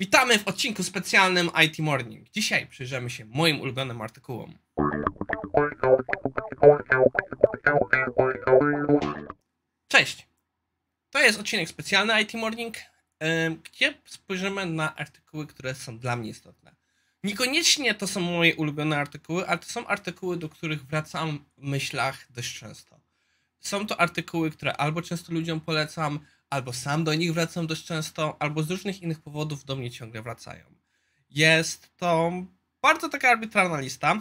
Witamy w odcinku specjalnym IT Morning. Dzisiaj przyjrzymy się moim ulubionym artykułom. Cześć! To jest odcinek specjalny IT Morning, gdzie spojrzymy na artykuły, które są dla mnie istotne. Niekoniecznie to są moje ulubione artykuły, ale to są artykuły, do których wracam w myślach dość często. Są to artykuły, które albo często ludziom polecam, albo sam do nich wracam dość często, albo z różnych innych powodów do mnie ciągle wracają. Jest to bardzo taka arbitralna lista.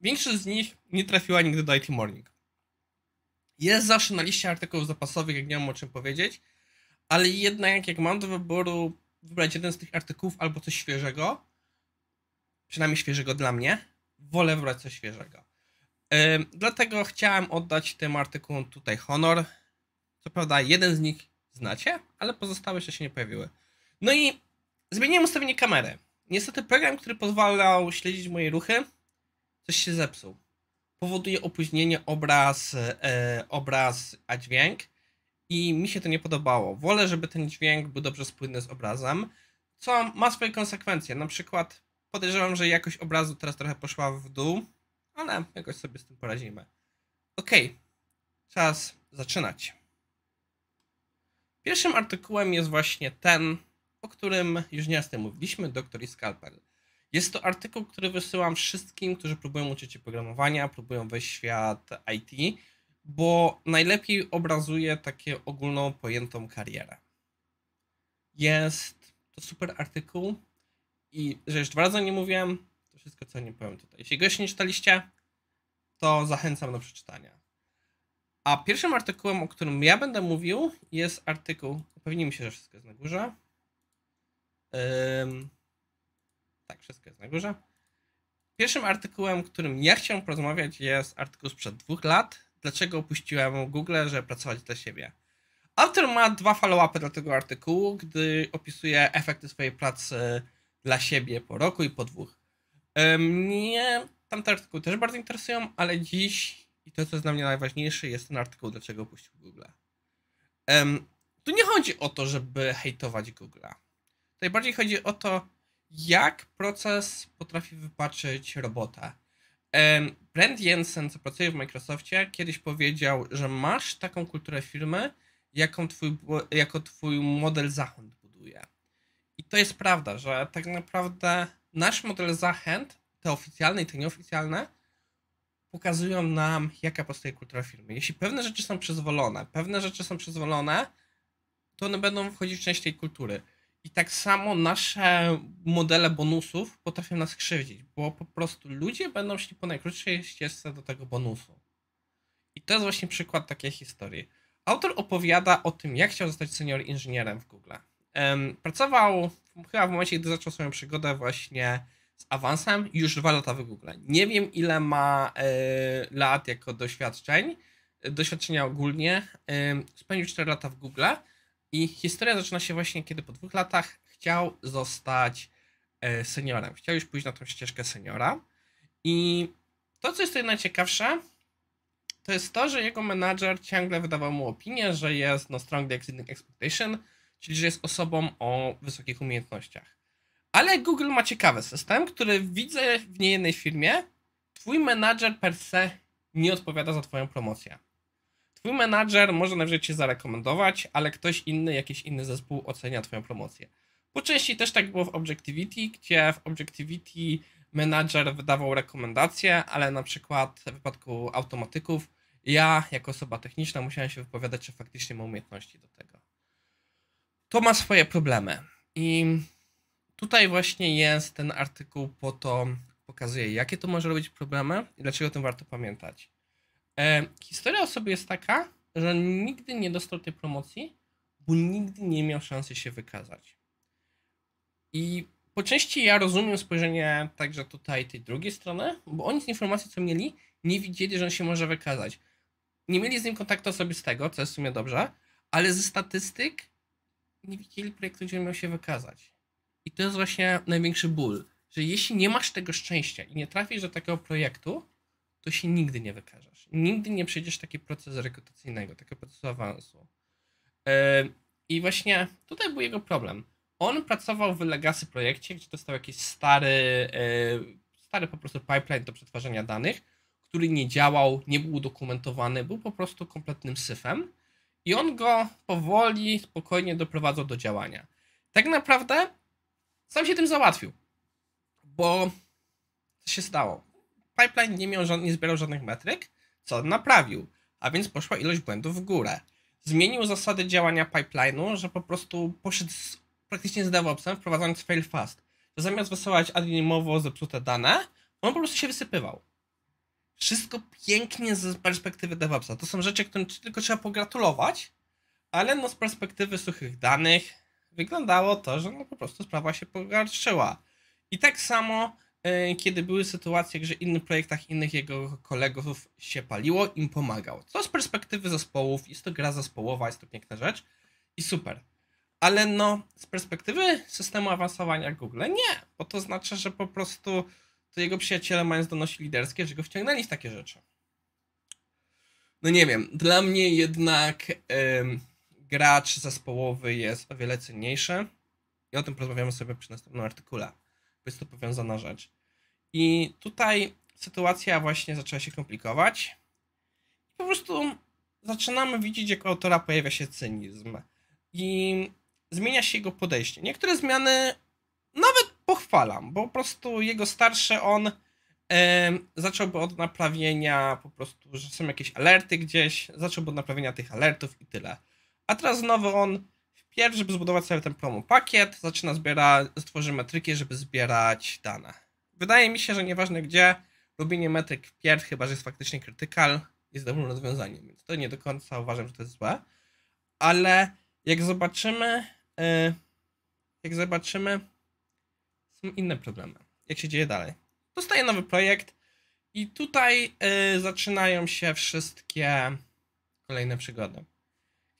Większość z nich nie trafiła nigdy do IT Morning. Jest zawsze na liście artykułów zapasowych, jak nie mam o czym powiedzieć, ale jednak jak mam do wyboru wybrać jeden z tych artykułów albo coś świeżego, przynajmniej świeżego dla mnie, wolę wybrać coś świeżego. dlatego chciałem oddać tym artykułom tutaj honor. Co prawda jeden z nich znacie, ale pozostałe jeszcze się nie pojawiły. No i zmieniłem ustawienie kamery. Niestety program, który pozwalał śledzić moje ruchy, coś się zepsuł. Powoduje opóźnienie obraz, e, obraz a dźwięk i mi się to nie podobało. Wolę, żeby ten dźwięk był dobrze spójny z obrazem, co ma swoje konsekwencje. Na przykład podejrzewam, że jakość obrazu teraz trochę poszła w dół, ale jakoś sobie z tym poradzimy. Okej, okay. czas zaczynać. Pierwszym artykułem jest właśnie ten, o którym już nie raz mówiliśmy, Doktor i Jest to artykuł, który wysyłam wszystkim, którzy próbują uczyć się programowania, próbują wejść w świat IT, bo najlepiej obrazuje takie ogólną pojętą karierę. Jest to super artykuł i że już dwa razy nie mówiłem, to wszystko co nie powiem tutaj. Jeśli go jeszcze nie czytaliście, to zachęcam do przeczytania. A pierwszym artykułem, o którym ja będę mówił, jest artykuł. Upewnijmy się, że wszystko jest na górze. Um, tak, wszystko jest na górze. Pierwszym artykułem, którym ja chciałem porozmawiać, jest artykuł sprzed dwóch lat. Dlaczego opuściłem Google, żeby pracować dla siebie? Autor ma dwa follow-upy do tego artykułu, gdy opisuje efekty swojej pracy dla siebie po roku i po dwóch. Mnie tamte artykuły też bardzo interesują, ale dziś i to, co jest dla mnie najważniejsze, jest ten artykuł, dlaczego opuścił Google. Um, tu nie chodzi o to, żeby hejtować Google Tutaj bardziej chodzi o to, jak proces potrafi wypaczyć robota. Um, Brent Jensen, co pracuje w Microsoftie, kiedyś powiedział, że masz taką kulturę firmy, jaką twój, jako twój model zachęt buduje. I to jest prawda, że tak naprawdę nasz model zachęt, te oficjalne i te nieoficjalne, pokazują nam, jaka powstaje kultura firmy. Jeśli pewne rzeczy są przyzwolone, pewne rzeczy są przyzwolone, to one będą wchodzić w część tej kultury. I tak samo nasze modele bonusów potrafią nas krzywdzić, bo po prostu ludzie będą szli po najkrótszej ścieżce do tego bonusu. I to jest właśnie przykład takiej historii. Autor opowiada o tym, jak chciał zostać senior inżynierem w Google. Pracował chyba w momencie, gdy zaczął swoją przygodę właśnie z awansem już dwa lata w Google. Nie wiem, ile ma y, lat jako doświadczeń, doświadczenia ogólnie. Y, spędził 4 lata w Google i historia zaczyna się właśnie, kiedy po dwóch latach chciał zostać y, seniorem. Chciał już pójść na tą ścieżkę seniora. I to, co jest tutaj najciekawsze, to jest to, że jego menadżer ciągle wydawał mu opinię, że jest no strong exceeding expectation, czyli że jest osobą o wysokich umiejętnościach. Ale Google ma ciekawy system, który widzę w niejednej firmie. Twój menadżer per se nie odpowiada za twoją promocję. Twój menadżer może najwyżej cię zarekomendować, ale ktoś inny, jakiś inny zespół ocenia twoją promocję. Po części też tak było w Objectivity, gdzie w Objectivity menadżer wydawał rekomendacje, ale na przykład w przypadku automatyków ja jako osoba techniczna musiałem się wypowiadać, czy faktycznie mam umiejętności do tego. To ma swoje problemy. I Tutaj właśnie jest ten artykuł po to, pokazuje jakie to może robić problemy i dlaczego o tym warto pamiętać. E, historia o sobie jest taka, że nigdy nie dostał tej promocji, bo nigdy nie miał szansy się wykazać. I po części ja rozumiem spojrzenie także tutaj tej drugiej strony, bo oni z informacji, co mieli, nie widzieli, że on się może wykazać. Nie mieli z nim kontaktu osobistego, co jest w sumie dobrze, ale ze statystyk nie widzieli projektu, gdzie miał się wykazać. I to jest właśnie największy ból, że jeśli nie masz tego szczęścia i nie trafisz do takiego projektu, to się nigdy nie wykażesz. Nigdy nie przejdziesz taki proces rekrutacyjnego, takiego procesu awansu. I właśnie tutaj był jego problem. On pracował w Legacy projekcie, gdzie dostał jakiś stary, e, stary po prostu pipeline do przetwarzania danych, który nie działał, nie był dokumentowany, był po prostu kompletnym syfem. I on go powoli, spokojnie doprowadzał do działania. Tak naprawdę sam się tym załatwił, bo co się stało? Pipeline nie, miał nie zbierał żadnych metryk, co naprawił, a więc poszła ilość błędów w górę. Zmienił zasady działania pipeline'u, że po prostu poszedł z, praktycznie z DevOpsem, wprowadzając fail fast. To zamiast wysyłać anonimowo zepsute dane, on po prostu się wysypywał. Wszystko pięknie z perspektywy DevOpsa. To są rzeczy, którym tylko trzeba pogratulować, ale no z perspektywy suchych danych wyglądało to, że no po prostu sprawa się pogarszyła. I tak samo, e, kiedy były sytuacje, że w innych projektach tak innych jego kolegów się paliło, im pomagał. Co z perspektywy zespołów, jest to gra zespołowa, jest to piękna rzecz i super. Ale no, z perspektywy systemu awansowania Google nie, bo to znaczy, że po prostu to jego przyjaciele mają zdolności liderskie, że go wciągnęli w takie rzeczy. No nie wiem, dla mnie jednak... Yy gracz zespołowy jest o wiele cenniejszy i o tym porozmawiamy sobie przy następnym artykule, bo jest to powiązana rzecz. I tutaj sytuacja właśnie zaczęła się komplikować i po prostu zaczynamy widzieć, jak u autora pojawia się cynizm i zmienia się jego podejście. Niektóre zmiany nawet pochwalam, bo po prostu jego starsze on zacząłby od naprawienia po prostu, że są jakieś alerty gdzieś, zacząłby od naprawienia tych alertów i tyle. A teraz znowu on wpierw, żeby zbudować sobie ten promo pakiet, zaczyna zbierać, stworzy metryki, żeby zbierać dane. Wydaje mi się, że nieważne gdzie, robienie metryk wpierw, chyba że jest faktycznie krytykal, jest dobrym rozwiązaniem, więc to nie do końca uważam, że to jest złe. Ale jak zobaczymy, yy, jak zobaczymy, są inne problemy. Jak się dzieje dalej? Dostaje nowy projekt i tutaj yy, zaczynają się wszystkie kolejne przygody.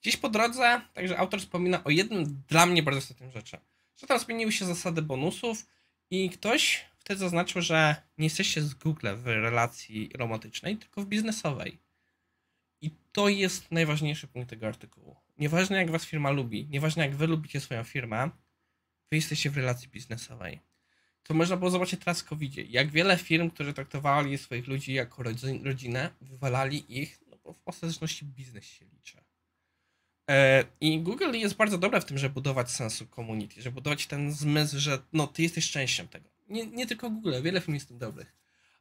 Gdzieś po drodze, także autor wspomina o jednym dla mnie bardzo istotnym rzeczy, że tam zmieniły się zasady bonusów i ktoś wtedy zaznaczył, że nie jesteście z Google w relacji romantycznej, tylko w biznesowej. I to jest najważniejszy punkt tego artykułu. Nieważne jak was firma lubi, nieważne jak wy lubicie swoją firmę, wy jesteście w relacji biznesowej. To można było zobaczyć teraz w covid -zie. Jak wiele firm, które traktowali swoich ludzi jako rodzinę, wywalali ich, no bo w ostateczności biznes się liczy. E, I Google jest bardzo dobre w tym, żeby budować sensu community, żeby budować ten zmysł, że no, ty jesteś częścią tego. Nie, nie tylko Google, wiele firm jest tym dobrych.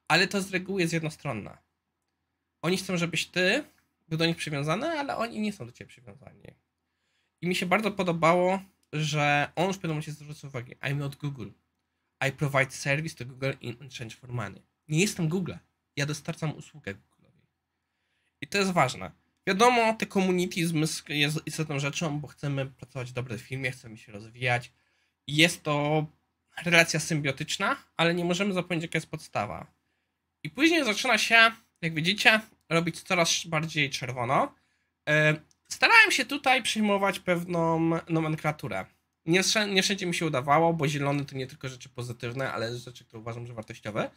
Ale to z reguły jest jednostronna. Oni chcą, żebyś ty był do nich przywiązany, ale oni nie są do ciebie przywiązani. I mi się bardzo podobało, że on już w pewnym momencie zwrócił uwagę. I'm not Google. I provide service to Google in exchange for money. Nie jestem Google. Ja dostarczam usługę Google'owi. I to jest ważne Wiadomo, te community jest istotną rzeczą, bo chcemy pracować w dobrym chcemy się rozwijać. Jest to relacja symbiotyczna, ale nie możemy zapomnieć, jaka jest podstawa. I później zaczyna się, jak widzicie, robić coraz bardziej czerwono. E, starałem się tutaj przyjmować pewną nomenklaturę. Nie, nie wszędzie mi się udawało, bo zielony to nie tylko rzeczy pozytywne, ale rzeczy, które uważam, że wartościowe.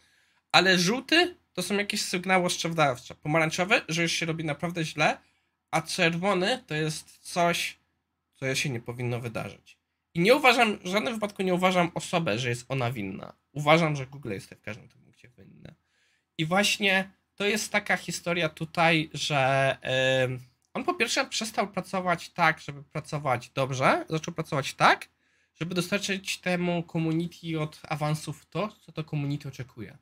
Ale żółty to są jakieś sygnały ostrzegawcze. Pomarańczowy, że już się robi naprawdę źle, a czerwony to jest coś, co się nie powinno wydarzyć. I nie uważam, w żadnym wypadku nie uważam osobę, że jest ona winna. Uważam, że Google jest w każdym tym punkcie winna. I właśnie to jest taka historia tutaj, że yy, on po pierwsze przestał pracować tak, żeby pracować dobrze, zaczął pracować tak, żeby dostarczyć temu community od awansów to, co to community oczekuje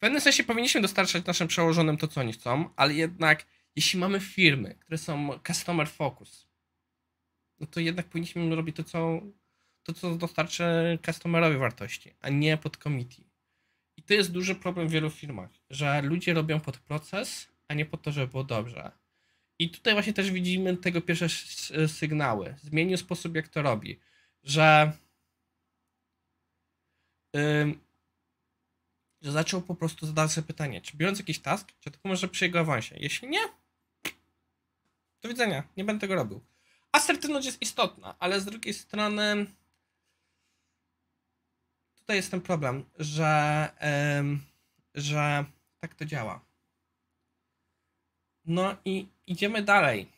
pewnym sensie powinniśmy dostarczać naszym przełożonym to, co oni chcą, ale jednak jeśli mamy firmy, które są customer focus, no to jednak powinniśmy robić to, co, to, co dostarczy customerowi wartości, a nie pod committee. I to jest duży problem w wielu firmach, że ludzie robią pod proces, a nie po to, żeby było dobrze. I tutaj właśnie też widzimy tego pierwsze sygnały. Zmienił sposób, jak to robi, że. Yy, że zaczął po prostu zadać sobie pytanie, czy biorąc jakiś task, czy tylko może przy jego awansie? Jeśli nie, do widzenia, nie będę tego robił. Asertywność jest istotna, ale z drugiej strony tutaj jest ten problem, że, że tak to działa. No i idziemy dalej.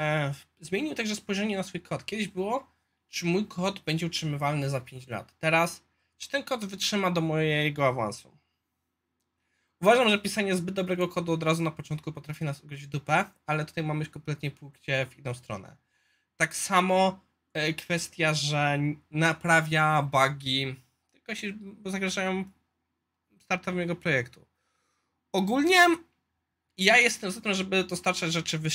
E, zmienił także spojrzenie na swój kod. Kiedyś było, czy mój kod będzie utrzymywalny za 5 lat. Teraz, czy ten kod wytrzyma do mojego awansu. Uważam, że pisanie zbyt dobrego kodu od razu na początku potrafi nas ugryźć w dupę, ale tutaj mamy już kompletnie punkcie w inną stronę. Tak samo e, kwestia, że naprawia bugi, tylko się zagrażają startem jego projektu. Ogólnie ja jestem za tym, żeby dostarczać rzeczy w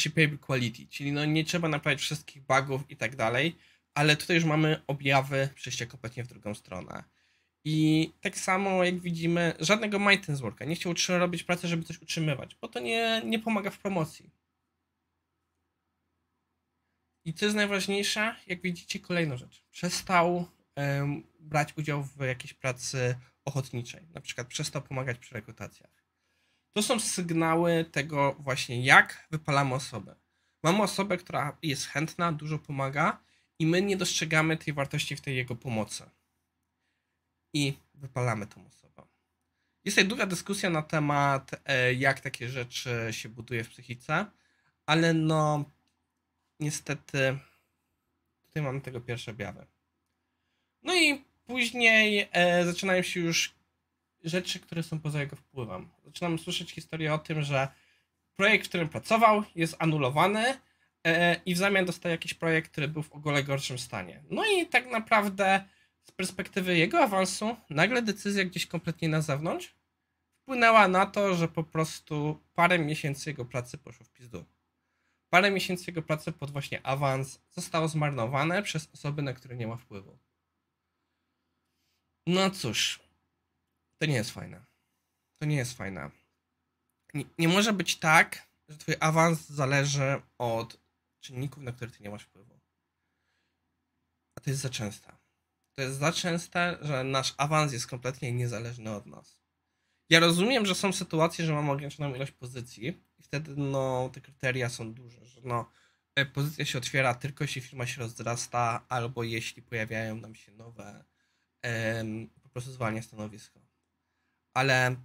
quality, czyli no nie trzeba naprawiać wszystkich bugów i tak dalej, ale tutaj już mamy objawy przejścia kompletnie w drugą stronę i tak samo jak widzimy, żadnego maintenance worka. Nie chciał robić pracy, żeby coś utrzymywać, bo to nie, nie pomaga w promocji. I co jest najważniejsze, jak widzicie, kolejną rzecz. Przestał um, brać udział w jakiejś pracy ochotniczej. Na przykład przestał pomagać przy rekrutacjach. To są sygnały tego właśnie, jak wypalamy osobę. Mamy osobę, która jest chętna, dużo pomaga i my nie dostrzegamy tej wartości w tej jego pomocy i wypalamy tą osobę. Jest tutaj długa dyskusja na temat, e, jak takie rzeczy się buduje w psychice, ale no niestety tutaj mamy tego pierwsze objawy. No i później e, zaczynają się już rzeczy, które są poza jego wpływem. Zaczynamy słyszeć historię o tym, że projekt, w którym pracował, jest anulowany e, i w zamian dostaje jakiś projekt, który był w ogóle gorszym stanie. No i tak naprawdę z perspektywy jego awansu nagle decyzja gdzieś kompletnie na zewnątrz wpłynęła na to, że po prostu parę miesięcy jego pracy poszło w pizdu. Parę miesięcy jego pracy pod właśnie awans zostało zmarnowane przez osoby, na które nie ma wpływu. No cóż, to nie jest fajne. To nie jest fajne. Nie, nie może być tak, że twój awans zależy od czynników, na które ty nie masz wpływu. A to jest za często. To jest za częste, że nasz awans jest kompletnie niezależny od nas. Ja rozumiem, że są sytuacje, że mamy ograniczoną ilość pozycji i wtedy no, te kryteria są duże, że no, e, pozycja się otwiera tylko jeśli firma się rozrasta albo jeśli pojawiają nam się nowe, em, po prostu zwalnia stanowisko. Ale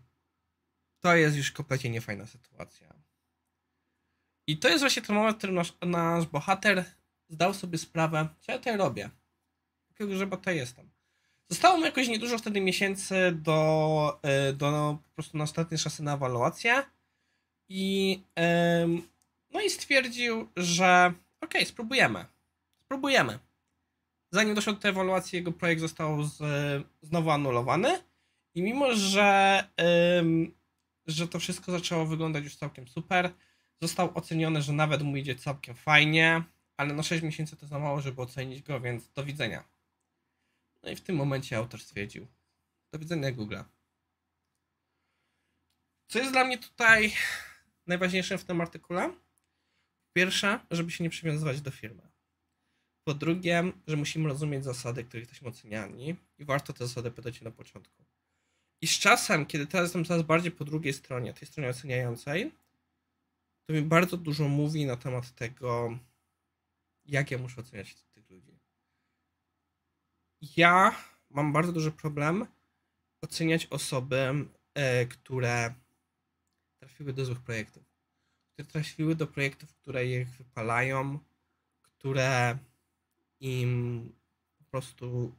to jest już kompletnie niefajna sytuacja. I to jest właśnie ten moment, w którym nasz, nasz bohater zdał sobie sprawę, co ja tutaj robię takiego jest jestem. Zostało mu jakoś niedużo wtedy miesięcy do, e, do no, po prostu na ostatnie szansy na ewaluację i no i stwierdził, że okej, okay, spróbujemy. Spróbujemy. Zanim doszło do tej ewaluacji, jego projekt został z, znowu anulowany i mimo, że, że to wszystko zaczęło wyglądać już całkiem super, został oceniony, że nawet mu idzie całkiem fajnie, ale no 6 miesięcy to za mało, żeby ocenić go, więc do widzenia. No i w tym momencie autor stwierdził: Do widzenia, Google. Co jest dla mnie tutaj najważniejsze w tym artykule? Pierwsza, żeby się nie przywiązywać do firmy. Po drugie, że musimy rozumieć zasady, których jesteśmy oceniani i warto te zasady pytać na początku. I z czasem, kiedy teraz jestem coraz bardziej po drugiej stronie, tej stronie oceniającej, to mi bardzo dużo mówi na temat tego, jak ja muszę oceniać ja mam bardzo duży problem oceniać osoby, e, które trafiły do złych projektów. Które trafiły do projektów, które ich wypalają, które im po prostu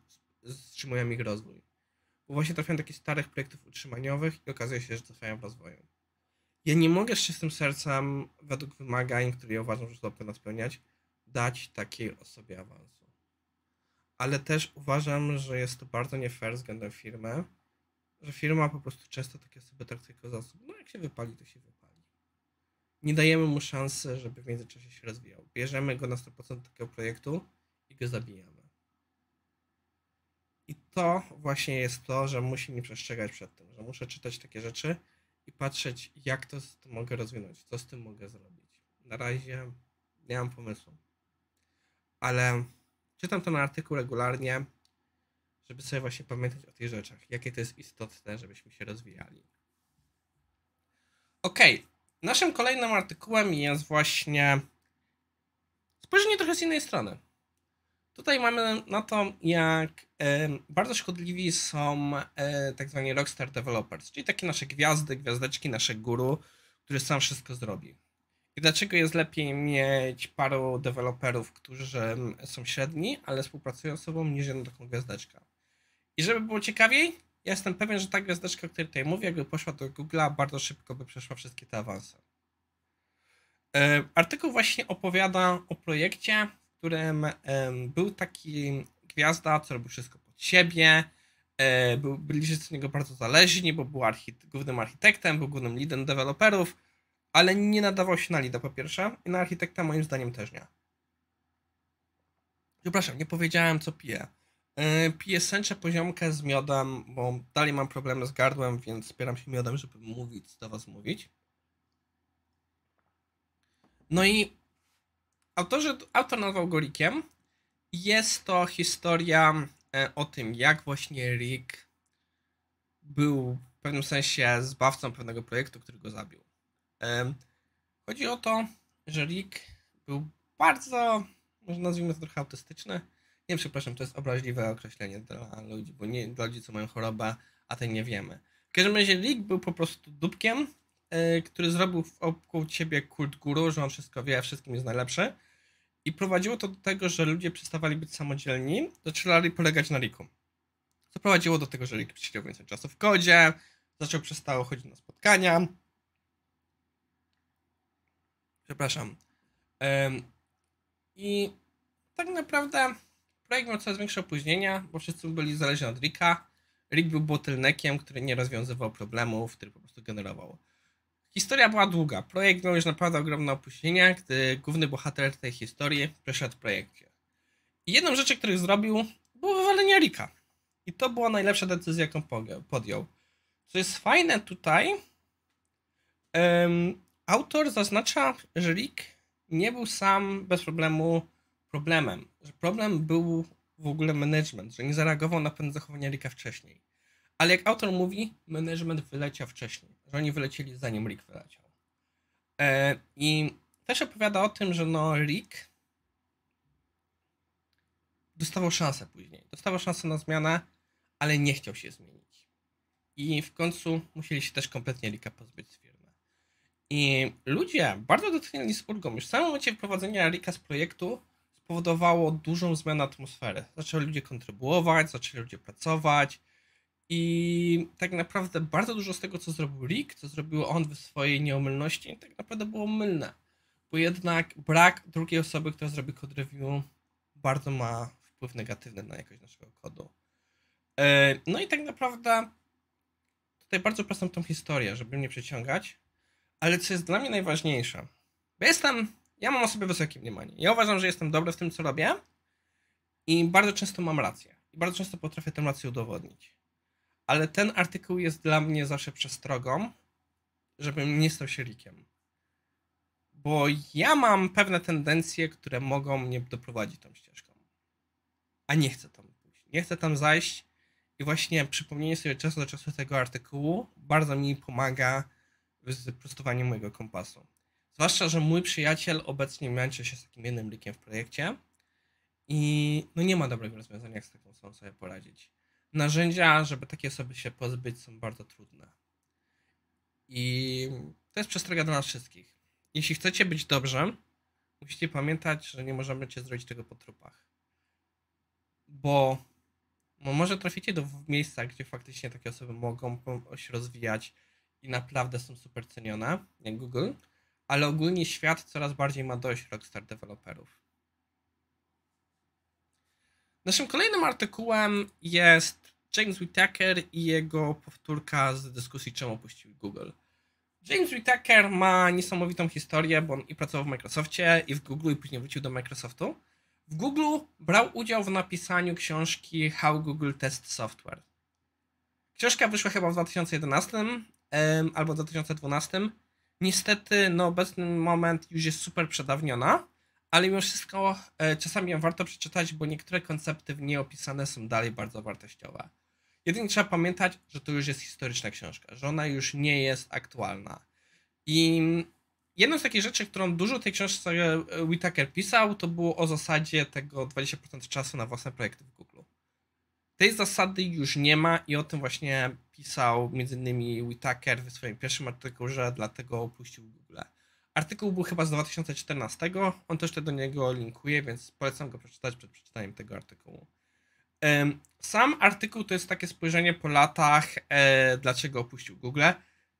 wstrzymują ich rozwój. Bo właśnie trafiają do takich starych projektów utrzymaniowych i okazuje się, że trafiają w rozwoju. Ja nie mogę z czystym sercem, według wymagań, które ja uważam, że to powinno spełniać, dać takiej osobie awansu ale też uważam, że jest to bardzo nie fair względem firmy, że firma po prostu często takie osoby traktuje jako zasób. No jak się wypali, to się wypali. Nie dajemy mu szansy, żeby w międzyczasie się rozwijał. Bierzemy go na 100% takiego projektu i go zabijamy. I to właśnie jest to, że musi mi przestrzegać przed tym, że muszę czytać takie rzeczy i patrzeć, jak to to mogę rozwinąć, co z tym mogę zrobić. Na razie nie mam pomysłu. Ale czytam ten artykuł regularnie, żeby sobie właśnie pamiętać o tych rzeczach, jakie to jest istotne, żebyśmy się rozwijali. Ok, naszym kolejnym artykułem jest właśnie spojrzenie trochę z innej strony. Tutaj mamy na to, jak bardzo szkodliwi są e, tak zwani rockstar developers, czyli takie nasze gwiazdy, gwiazdeczki, nasze guru, który sam wszystko zrobi. I dlaczego jest lepiej mieć paru deweloperów, którzy są średni, ale współpracują z sobą, niż jedną taką gwiazdeczkę. I żeby było ciekawiej, ja jestem pewien, że ta gwiazdeczka, o której tutaj mówię, jakby poszła do Google'a, bardzo szybko by przeszła wszystkie te awanse. E, artykuł właśnie opowiada o projekcie, w którym był taki gwiazda, co robił wszystko pod siebie, e, byli wszyscy od niego bardzo zależni, bo był archite- głównym architektem, był głównym leadem deweloperów, ale nie nadawał się na lida po pierwsze i na architekta moim zdaniem też nie. Przepraszam, nie powiedziałem co piję. Yy, piję sęczę poziomkę z miodem, bo dalej mam problemy z gardłem, więc spieram się miodem, żeby mówić, do was mówić. No i autorzy, autor nazwał go Rickiem. Jest to historia e, o tym, jak właśnie Rick był w pewnym sensie zbawcą pewnego projektu, który go zabił. Chodzi o to, że Rick był bardzo, może nazwijmy to trochę autystyczny. Nie, przepraszam, to jest obraźliwe określenie dla ludzi, bo nie dla ludzi, co mają chorobę, a tej nie wiemy. W każdym razie Rick był po prostu dupkiem, e, który zrobił wokół ciebie kult guru, że on wszystko wie, a wszystkim jest najlepszy. I prowadziło to do tego, że ludzie przestawali być samodzielni, zaczynali polegać na Riku. Co prowadziło do tego, że Rick przysiedział więcej czasu w kodzie, zaczął przestało chodzić na spotkania, przepraszam. I tak naprawdę projekt miał coraz większe opóźnienia, bo wszyscy byli zależni od Rika. Rick był bottleneckiem, który nie rozwiązywał problemów, który po prostu generował. Historia była długa. Projekt miał już naprawdę ogromne opóźnienia, gdy główny bohater tej historii przeszedł projekt. I jedną rzeczy, których zrobił, było wywalenie Rika. I to była najlepsza decyzja, jaką podjął. Co jest fajne tutaj, Autor zaznacza, że Rick nie był sam bez problemu problemem. Że problem był w ogóle management, że nie zareagował na pewne zachowania Ricka wcześniej. Ale jak autor mówi, management wyleciał wcześniej, że oni wylecieli zanim Rick wyleciał. E, I też opowiada o tym, że no Rick dostawał szansę później. Dostawał szansę na zmianę, ale nie chciał się zmienić. I w końcu musieli się też kompletnie Ricka pozbyć i ludzie bardzo dotknęli z ulgą. Już w samym momencie wprowadzenia Rika z projektu spowodowało dużą zmianę atmosfery. Zaczęli ludzie kontrybuować, zaczęli ludzie pracować i tak naprawdę bardzo dużo z tego, co zrobił Rick, co zrobił on w swojej nieomylności, tak naprawdę było mylne. Bo jednak brak drugiej osoby, która zrobi kod review, bardzo ma wpływ negatywny na jakość naszego kodu. E, no i tak naprawdę tutaj bardzo prostą tą historię, żeby mnie przeciągać ale co jest dla mnie najważniejsze, bo jestem, ja mam o sobie wysokie mniemanie. Ja uważam, że jestem dobry w tym, co robię i bardzo często mam rację. I bardzo często potrafię tę rację udowodnić. Ale ten artykuł jest dla mnie zawsze przestrogą, żebym nie stał się likiem, Bo ja mam pewne tendencje, które mogą mnie doprowadzić tą ścieżką. A nie chcę tam pójść. Nie chcę tam zajść. I właśnie przypomnienie sobie czasu do czasu tego artykułu bardzo mi pomaga wyprostowanie mojego kompasu. Zwłaszcza, że mój przyjaciel obecnie męczy się z takim jednym likiem w projekcie i no nie ma dobrego rozwiązania, jak z taką osobą sobie poradzić. Narzędzia, żeby takie osoby się pozbyć, są bardzo trudne. I to jest przestroga dla nas wszystkich. Jeśli chcecie być dobrze, musicie pamiętać, że nie możemy cię zrobić tego po trupach. Bo, bo no, może traficie do miejsca, gdzie faktycznie takie osoby mogą się rozwijać, i naprawdę są super cenione, jak Google, ale ogólnie świat coraz bardziej ma dość Rockstar deweloperów. Naszym kolejnym artykułem jest James Whittaker i jego powtórka z dyskusji, czemu opuścił Google. James Whittaker ma niesamowitą historię, bo on i pracował w Microsoftie, i w Google, i później wrócił do Microsoftu. W Google brał udział w napisaniu książki How Google Test Software. Książka wyszła chyba w 2011 albo 2012. Niestety, no obecny moment już jest super przedawniona, ale mimo wszystko e, czasami ją warto przeczytać, bo niektóre koncepty w niej opisane są dalej bardzo wartościowe. Jedynie trzeba pamiętać, że to już jest historyczna książka, że ona już nie jest aktualna. I jedną z takich rzeczy, którą dużo tej książce e, Whitaker pisał, to było o zasadzie tego 20% czasu na własne projekty w Google. Tej zasady już nie ma i o tym właśnie pisał m.in. Whitaker w swoim pierwszym że dlatego opuścił Google. Artykuł był chyba z 2014, on też do niego linkuje, więc polecam go przeczytać przed przeczytaniem tego artykułu. Sam artykuł to jest takie spojrzenie po latach, e, dlaczego opuścił Google.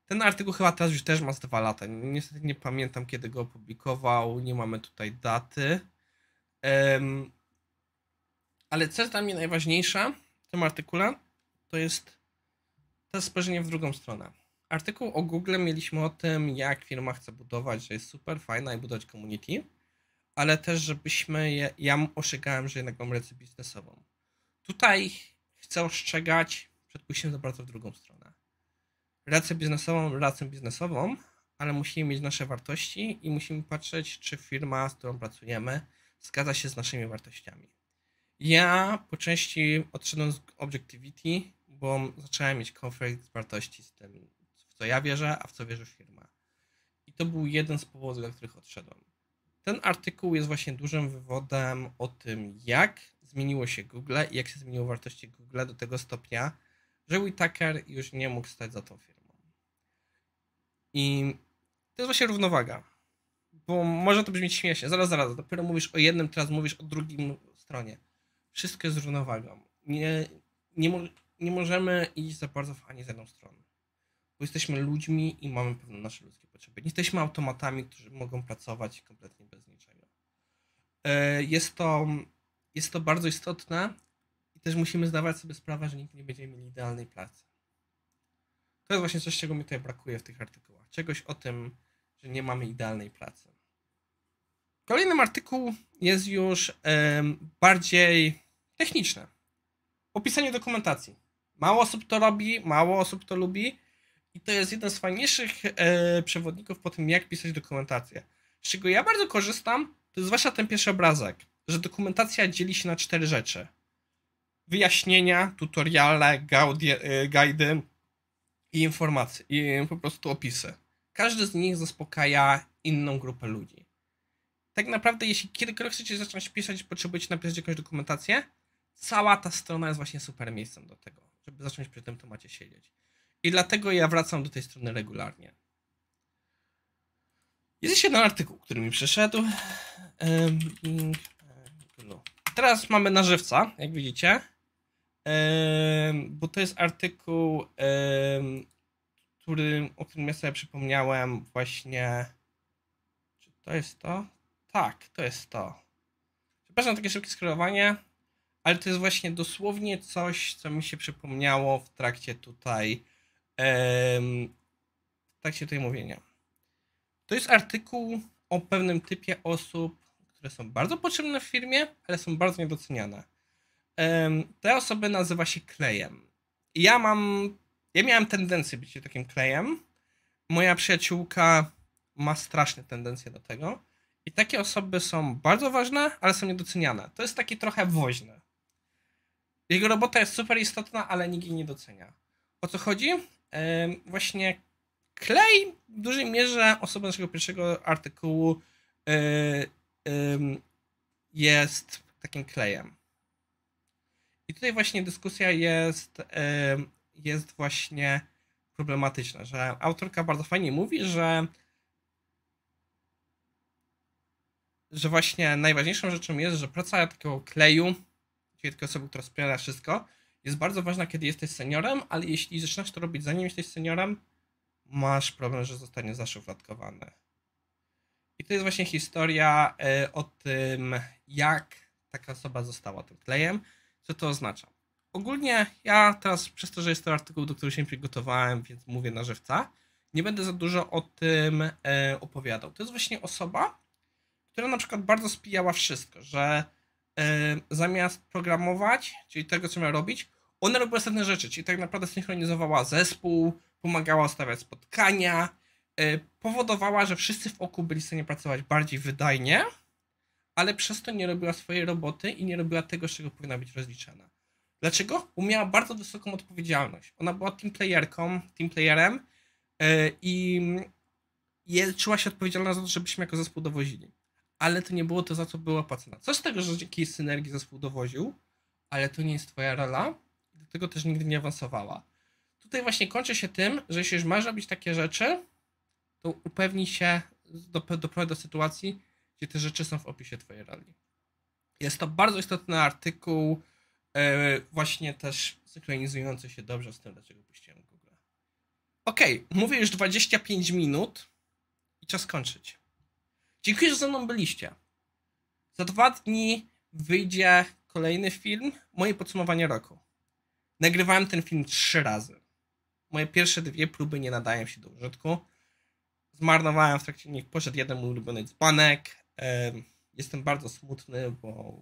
Ten artykuł chyba teraz już też ma z dwa lata. Niestety nie pamiętam, kiedy go opublikował, nie mamy tutaj daty. Ale co jest dla mnie najważniejsze, tym artykule, to jest to spojrzenie w drugą stronę. Artykuł o Google mieliśmy o tym, jak firma chce budować, że jest super fajna i budować community, ale też, żebyśmy, je, ja ostrzegałem, że jednak mam rację biznesową. Tutaj chcę ostrzegać przed pójściem za bardzo w drugą stronę. Rację biznesową, rację biznesową, ale musimy mieć nasze wartości i musimy patrzeć, czy firma, z którą pracujemy, zgadza się z naszymi wartościami. Ja po części odszedłem z Objectivity, bo zacząłem mieć konflikt wartości z tym, w co ja wierzę, a w co wierzy firma. I to był jeden z powodów, dla których odszedłem. Ten artykuł jest właśnie dużym wywodem o tym, jak zmieniło się Google i jak się zmieniło wartości Google do tego stopnia, że Whitaker już nie mógł stać za tą firmą. I to jest właśnie równowaga. Bo może to brzmieć śmiesznie, zaraz, zaraz, dopiero mówisz o jednym, teraz mówisz o drugim stronie wszystko jest równowagą. Nie, nie, mo nie możemy iść za bardzo w ani z jedną stroną, bo jesteśmy ludźmi i mamy pewne nasze ludzkie potrzeby. Nie jesteśmy automatami, którzy mogą pracować kompletnie bez niczego. E, jest to, jest to bardzo istotne i też musimy zdawać sobie sprawę, że nigdy nie będziemy mieli idealnej pracy. To jest właśnie coś, czego mi tutaj brakuje w tych artykułach. Czegoś o tym, że nie mamy idealnej pracy. kolejny artykuł jest już bardziej techniczne. Opisanie dokumentacji. Mało osób to robi, mało osób to lubi i to jest jeden z fajniejszych e, przewodników po tym, jak pisać dokumentację. Z czego ja bardzo korzystam, to jest zwłaszcza ten pierwszy obrazek, że dokumentacja dzieli się na cztery rzeczy. Wyjaśnienia, tutoriale, e, guide i informacje, i po prostu opisy. Każdy z nich zaspokaja inną grupę ludzi tak naprawdę, jeśli kiedykolwiek chcecie zacząć pisać, potrzebujecie napisać jakąś dokumentację, cała ta strona jest właśnie super miejscem do tego, żeby zacząć przy tym temacie siedzieć. I dlatego ja wracam do tej strony regularnie. Jest jeszcze jeden artykuł, który mi przyszedł. No. Teraz mamy na żywca, jak widzicie. Bo to jest artykuł, który, o którym ja sobie przypomniałem właśnie. Czy to jest to? Tak, to jest to. Przepraszam, takie szybkie skierowanie ale to jest właśnie dosłownie coś, co mi się przypomniało w trakcie tutaj em, w trakcie tej mówienia. To jest artykuł o pewnym typie osób, które są bardzo potrzebne w firmie, ale są bardzo niedoceniane. Em, te osoby nazywa się klejem. ja mam, ja miałem tendencję być takim klejem. Moja przyjaciółka ma straszne tendencje do tego. I takie osoby są bardzo ważne, ale są niedoceniane. To jest taki trochę woźny. Jego robota jest super istotna, ale nikt jej nie docenia. O co chodzi? właśnie Clay w dużej mierze, osoba naszego pierwszego artykułu, e, jest takim klejem. I tutaj właśnie dyskusja jest, jest właśnie problematyczna, że autorka bardzo fajnie mówi, że że właśnie najważniejszą rzeczą jest, że praca takiego kleju czyli takiej osoby, która wspiera wszystko, jest bardzo ważna, kiedy jesteś seniorem, ale jeśli zaczynasz to robić zanim jesteś seniorem, masz problem, że zostanie zaszufladkowany. I to jest właśnie historia e, o tym, jak taka osoba została tym klejem, co to oznacza. Ogólnie ja teraz, przez to, że jest to artykuł, do którego się przygotowałem, więc mówię na żywca, nie będę za dużo o tym e, opowiadał. To jest właśnie osoba, która na przykład bardzo spijała wszystko, że E, zamiast programować, czyli tego, co miała robić, ona robiła następne rzeczy, czyli tak naprawdę synchronizowała zespół, pomagała stawiać spotkania, e, powodowała, że wszyscy w oku byli w stanie pracować bardziej wydajnie, ale przez to nie robiła swojej roboty i nie robiła tego, z czego powinna być rozliczana. Dlaczego? Umiała bardzo wysoką odpowiedzialność. Ona była team playerką, team playerem e, i czuła się odpowiedzialna za to, żebyśmy jako zespół dowozili ale to nie było to, za co była płacona. Coś z tego, że dzięki synergii zespół dowoził, ale to nie jest twoja rola, dlatego też nigdy nie awansowała. Tutaj właśnie kończy się tym, że jeśli już masz robić takie rzeczy, to upewnij się, doprowadź do sytuacji, gdzie te rzeczy są w opisie twojej roli. Jest to bardzo istotny artykuł, e, właśnie też synchronizujący się dobrze z tym, dlaczego puściłem Google. Ok, mówię już 25 minut i czas kończyć. Dziękuję, że ze mną byliście. Za dwa dni wyjdzie kolejny film, moje podsumowanie roku. Nagrywałem ten film trzy razy. Moje pierwsze dwie próby nie nadają się do użytku. Zmarnowałem w trakcie nich, poszedł jeden mój ulubiony dzbanek. Jestem bardzo smutny, bo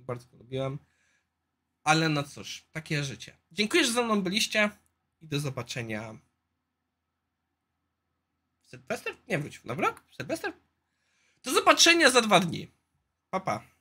bardzo go lubiłem. Ale no cóż, takie życie. Dziękuję, że ze mną byliście i do zobaczenia. Sylwester? Nie wrócił, dobra? Sylwester? Do zobaczenia za dwa dni. Pa, pa.